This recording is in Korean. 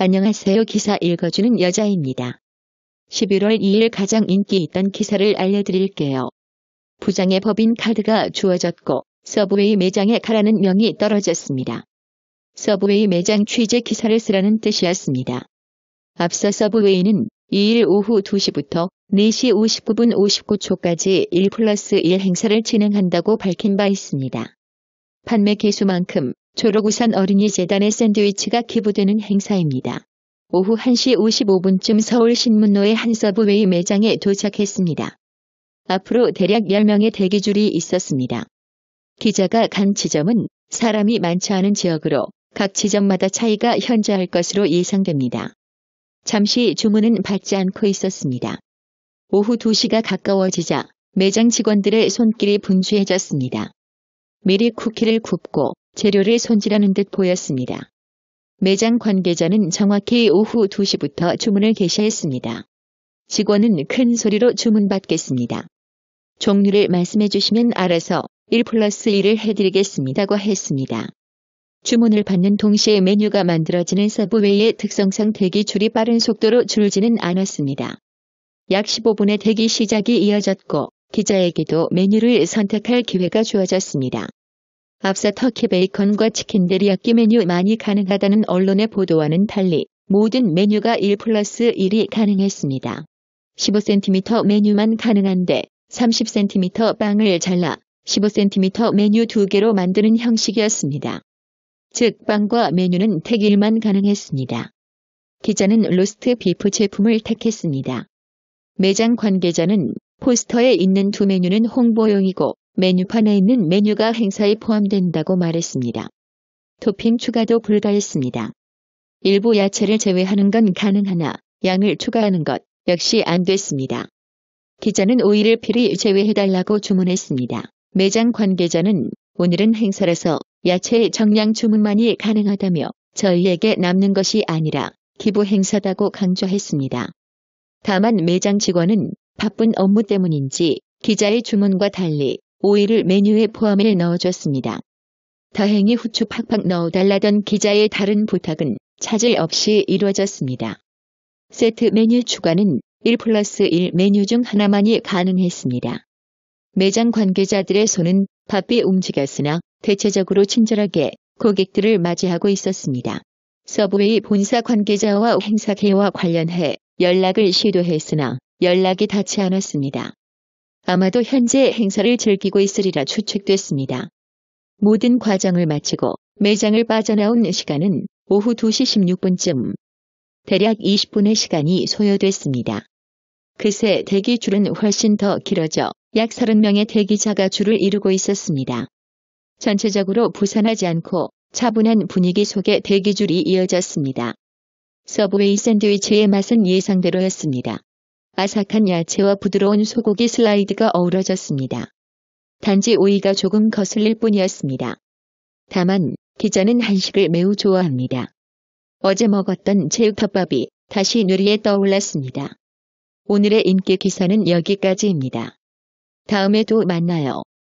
안녕하세요. 기사 읽어주는 여자입니다. 11월 2일 가장 인기 있던 기사를 알려드릴게요. 부장의 법인 카드가 주어졌고 서브웨이 매장에 가라는 명이 떨어졌습니다. 서브웨이 매장 취재 기사를 쓰라는 뜻이었습니다. 앞서 서브웨이는 2일 오후 2시부터 4시 59분 59초까지 1 플러스 1 행사를 진행한다고 밝힌 바 있습니다. 판매 개수만큼 조로구산 어린이 재단의 샌드위치가 기부되는 행사입니다. 오후 1시 55분쯤 서울신문로의 한 서브웨이 매장에 도착했습니다. 앞으로 대략 10명의 대기줄이 있었습니다. 기자가 간 지점은 사람이 많지 않은 지역으로 각 지점마다 차이가 현저할 것으로 예상됩니다. 잠시 주문은 받지 않고 있었습니다. 오후 2시가 가까워지자 매장 직원들의 손길이 분주해졌습니다. 미리 쿠키를 굽고 재료를 손질하는 듯 보였습니다. 매장 관계자는 정확히 오후 2시부터 주문을 개시했습니다. 직원은 큰 소리로 주문받겠습니다. 종류를 말씀해 주시면 알아서 1 플러스 1을 해드리겠습니다고 했습니다. 주문을 받는 동시에 메뉴가 만들어지는 서브웨이의 특성상 대기 줄이 빠른 속도로 줄지는 않았습니다. 약 15분의 대기 시작이 이어졌고 기자에게도 메뉴를 선택할 기회가 주어졌습니다. 앞서 터키 베이컨과 치킨 데리야끼 메뉴많이 가능하다는 언론의 보도와는 달리 모든 메뉴가 1 플러스 1이 가능했습니다. 15cm 메뉴만 가능한데 30cm 빵을 잘라 15cm 메뉴 두 개로 만드는 형식이었습니다. 즉 빵과 메뉴는 택일만 가능했습니다. 기자는 로스트 비프 제품을 택했습니다. 매장 관계자는 포스터에 있는 두 메뉴는 홍보용이고 메뉴판에 있는 메뉴가 행사에 포함된다고 말했습니다. 토핑 추가도 불가했습니다. 일부 야채를 제외하는 건 가능하나 양을 추가하는 것 역시 안 됐습니다. 기자는 오이를 필히 제외해달라고 주문했습니다. 매장 관계자는 오늘은 행사라서 야채의 정량 주문만이 가능하다며 저희에게 남는 것이 아니라 기부 행사다고 강조했습니다. 다만 매장 직원은 바쁜 업무 때문인지 기자의 주문과 달리 오이를 메뉴에 포함해 넣어줬습니다. 다행히 후추 팍팍 넣어달라던 기자의 다른 부탁은 차질 없이 이루어졌습니다. 세트 메뉴 추가는 1 플러스 1 메뉴 중 하나만이 가능했습니다. 매장 관계자들의 손은 바삐 움직였으나 대체적으로 친절하게 고객들을 맞이하고 있었습니다. 서브웨이 본사 관계자와 행사계와 관련해 연락을 시도했으나 연락이 닿지 않았습니다. 아마도 현재 행사를 즐기고 있으리라 추측됐습니다. 모든 과정을 마치고 매장을 빠져나온 시간은 오후 2시 16분쯤 대략 20분의 시간이 소요됐습니다. 그새 대기줄은 훨씬 더 길어져 약 30명의 대기자가 줄을 이루고 있었습니다. 전체적으로 부산하지 않고 차분한 분위기 속에 대기줄이 이어졌습니다. 서브웨이 샌드위치의 맛은 예상대로였습니다. 아삭한 야채와 부드러운 소고기 슬라이드가 어우러졌습니다. 단지 오이가 조금 거슬릴 뿐이었습니다. 다만 기자는 한식을 매우 좋아합니다. 어제 먹었던 제육덮밥이 다시 뇌리에 떠올랐습니다. 오늘의 인기 기사는 여기까지입니다. 다음에 도 만나요.